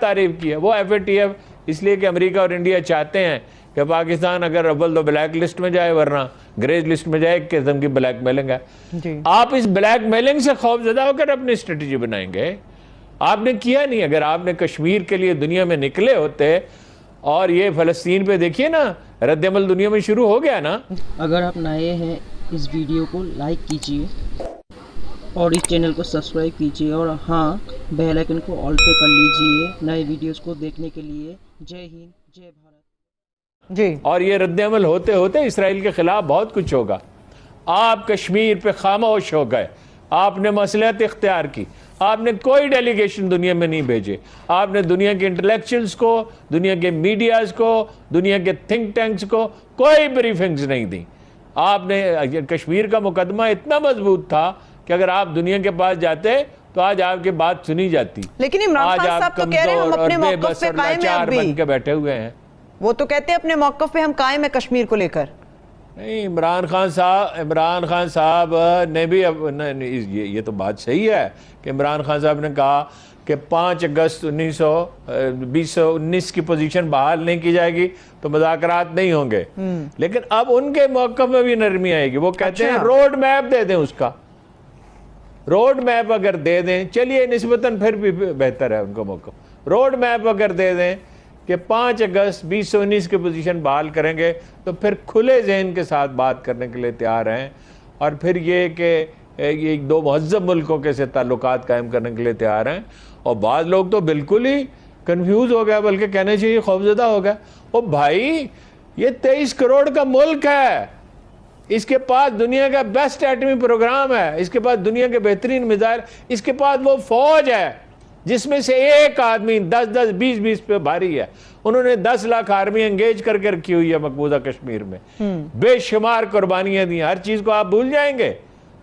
तारीफ की है वो एफ इसलिए कि अमेरिका और इंडिया चाहते हैं कि पाकिस्तान अगर अव्वल तो ब्लैक लिस्ट में जाए वरना ग्रे लिस्ट में जाए एक किस्म की ब्लैक मेलिंग है आप इस ब्लैक मेलिंग से खौफ ज्यादा होकर अपनी स्ट्रेटजी बनाएंगे आपने किया नहीं अगर आपने कश्मीर के लिए दुनिया में निकले होते और ये फलस्तीन पे देखिए ना रद्दमल दुनिया में शुरू हो गया ना अगर आप नए हैं इस वीडियो को लाइक कीजिए और इस चैनल को सब्सक्राइब कीजिए और हाँ बेल आइकन को ऑल पे कर लीजिए नए वीडियोस को देखने के लिए जय हिंद जय भारत जी और ये रद्दमल होते होते इसराइल के खिलाफ बहुत कुछ होगा आप कश्मीर पे खामोश हो गए आपने मसलियत इख्तियार की आपने कोई डेलीगेशन दुनिया में नहीं भेजे आपने दुनिया के इंटेलेक्चुअल्स को दुनिया के मीडियाज़ को दुनिया के थिंक टैंक्स को कोई ब्रीफिंग्स नहीं दी आपने कश्मीर का मुकदमा इतना मजबूत था कि अगर आप दुनिया के पास जाते तो आज आपकी बात सुनी जाती लेकिन इमरान खान साहब तो कह रहे हैं हम अपने बैठे हुए हैं वो तो कहते हैं अपने मौकफ पे हम कायम है कश्मीर को लेकर नहीं इमरान खान साहब इमरान खान साहब ने भी अब न, न, ये, ये तो बात सही है कि इमरान खान साहब ने कहा कि 5 अगस्त उन्नीस सौ बीस सौ उन्नीस की पोजीशन बहाल नहीं की जाएगी तो मुजाकरात नहीं होंगे हम्म। लेकिन अब उनके मौकफ में भी नरमी आएगी वो कहते अच्छा। हैं रोड मैप दे दें उसका रोड मैप अगर दे दें चलिए नस्बता फिर भी बेहतर है उनको मौका रोड मैप अगर दे दें कि पाँच अगस्त बीस सौ उन्नीस की पोजिशन बहाल करेंगे तो फिर खुले जहन के साथ बात करने के लिए तैयार हैं और फिर ये कि ये दो महजब मुल्कों के से ताल्लुक कायम करने के लिए तैयार हैं और बाद लोग तो बिल्कुल ही कन्फ्यूज हो गया बल्कि कहने चाहिए खौफजदा हो गया ओ भाई ये तेईस करोड़ का मुल्क है इसके पास दुनिया का बेस्ट एटमी प्रोग्राम है इसके पास दुनिया के बेहतरीन मिजाइल इसके पास वो फौज है जिसमें से एक आदमी दस दस बीस बीस पे भारी है उन्होंने दस लाख आर्मी एंगेज करके रखी हुई है मकबूजा कश्मीर में हम्म। बेशुमार कुर्बानियां दी हर चीज को आप भूल जाएंगे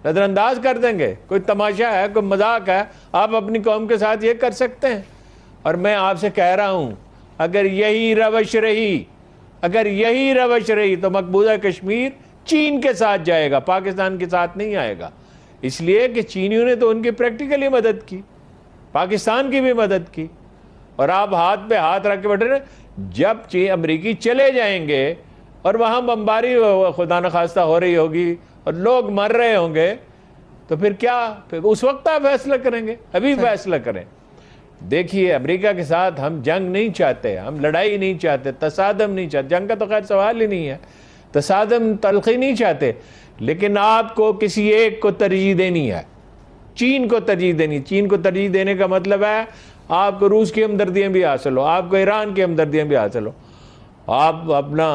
नजरअंदाज कर देंगे कोई तमाशा है कोई मजाक है आप अपनी कौम के साथ ये कर सकते हैं और मैं आपसे कह रहा हूं अगर यही रवश रही अगर यही रवश रही तो मकबूजा कश्मीर चीन के साथ जाएगा पाकिस्तान के साथ नहीं आएगा इसलिए कि चीनियों ने तो उनकी प्रैक्टिकली मदद की पाकिस्तान की भी मदद की और आप हाथ पे हाथ रख के बैठे रहे जब अमरीकी चले जाएंगे और वहाँ बम्बारी खुदा न खास्ता हो रही होगी और लोग मर रहे होंगे तो फिर क्या फिर उस वक्त आप फैसला करेंगे अभी फैसला करें देखिए अमेरिका के साथ हम जंग नहीं चाहते हम लड़ाई नहीं चाहते तसादम नहीं चाहते जंग का तो खैर सवाल ही नहीं है तसादम तलखी नहीं चाहते लेकिन आपको किसी एक को तरजीह देनी है चीन को तरजीह देनी चीन को तरजीह देने का मतलब है आपको रूस की हमदर्दियाँ भी हासिल हो आपको ईरान की हमदर्दियाँ भी हासिल हो आप अपना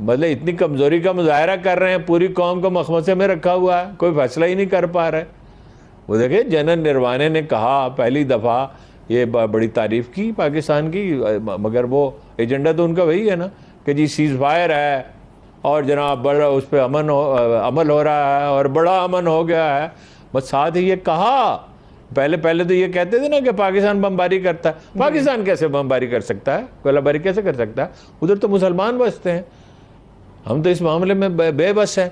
मतलब इतनी कमज़ोरी का मुजाहरा कर रहे हैं पूरी कौम को मखमसे में रखा हुआ है कोई फैसला ही नहीं कर पा रहे वो देखिए जनरल निर्वाणे ने कहा पहली दफ़ा ये बड़ी तारीफ की पाकिस्तान की मगर वो एजेंडा तो उनका वही है ना कि जी सीज़ फायर है और जनाब बड़ा उस पर अमन हो अमल हो रहा है और बड़ा अमन हो गया है बस साथ ही ये कहा पहले पहले तो ये कहते थे ना कि पाकिस्तान बमबारी करता है हम्म। पाकिस्तान कैसे बमबारी कर सकता है गोलाबारी कैसे कर सकता है उधर तो मुसलमान बसते हैं हम तो इस मामले में बेबस हैं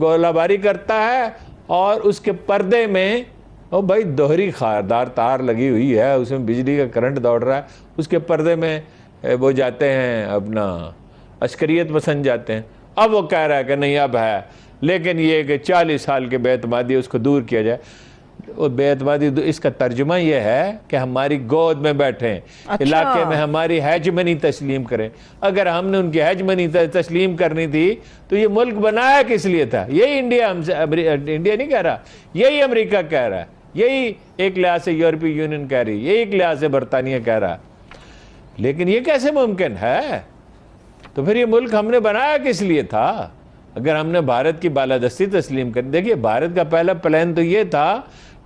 गोलाबारी करता है और उसके पर्दे में ओ भाई दोहरी खारदार तार लगी हुई है उसमें बिजली का करंट दौड़ रहा है उसके पर्दे में वो जाते हैं अपना अस्करियत पसंद जाते हैं अब वो कह रहा है कि नहीं अब है लेकिन ये कि चालीस साल के बेतमादी उसको दूर किया जाए और बेतमादी इसका तर्जुमा यह है कि हमारी गोद में बैठे अच्छा। इलाके में हमारी हैजमनी तस्लीम करें अगर हमने उनकी हैजमनी तस्लीम करनी थी तो ये मुल्क बनाया किस लिए था यही इंडिया हमसे इंडिया नहीं कह रहा यही अमेरिका कह रहा है यही एक लिहाज से यूरोपीय यूनियन कह रही यही एक लिहाज से बरतानिया कह रहा लेकिन ये कैसे मुमकिन है तो फिर ये मुल्क हमने बनाया किस लिए था अगर हमने भारत की बालादस्ती तस्लीम कर देखिए भारत का पहला प्लान तो ये था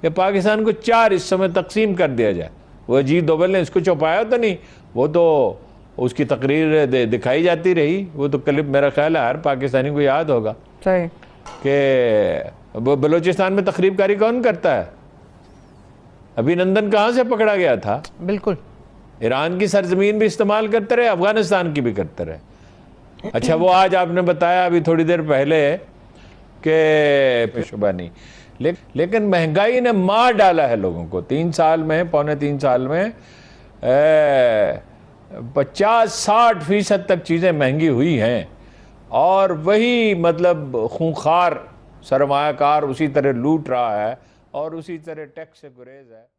कि पाकिस्तान को चार हिस्सों में तकसीम कर दिया जाए वो अजीत दोबल ने इसको चौपाया तो नहीं वो तो उसकी तकरीर दिखाई जाती रही वो तो क्लिप मेरा ख्याल है हर पाकिस्तानी को याद होगा कि बलूचिस्तान में तकरीब कारी कौन करता है अभिनंदन कहाँ से पकड़ा गया था बिल्कुल ईरान की सरजमीन भी इस्तेमाल करते रहे अफगानिस्तान की भी करते रहे अच्छा वो आज आपने बताया अभी थोड़ी देर पहले के पेशुबानी ले, लेकिन महंगाई ने मार डाला है लोगों को तीन साल में पौने तीन साल में पचास साठ फीसद तक चीज़ें महंगी हुई हैं और वही मतलब खूंखार सरमाकार उसी तरह लूट रहा है और उसी तरह टैक्स से गुरेज है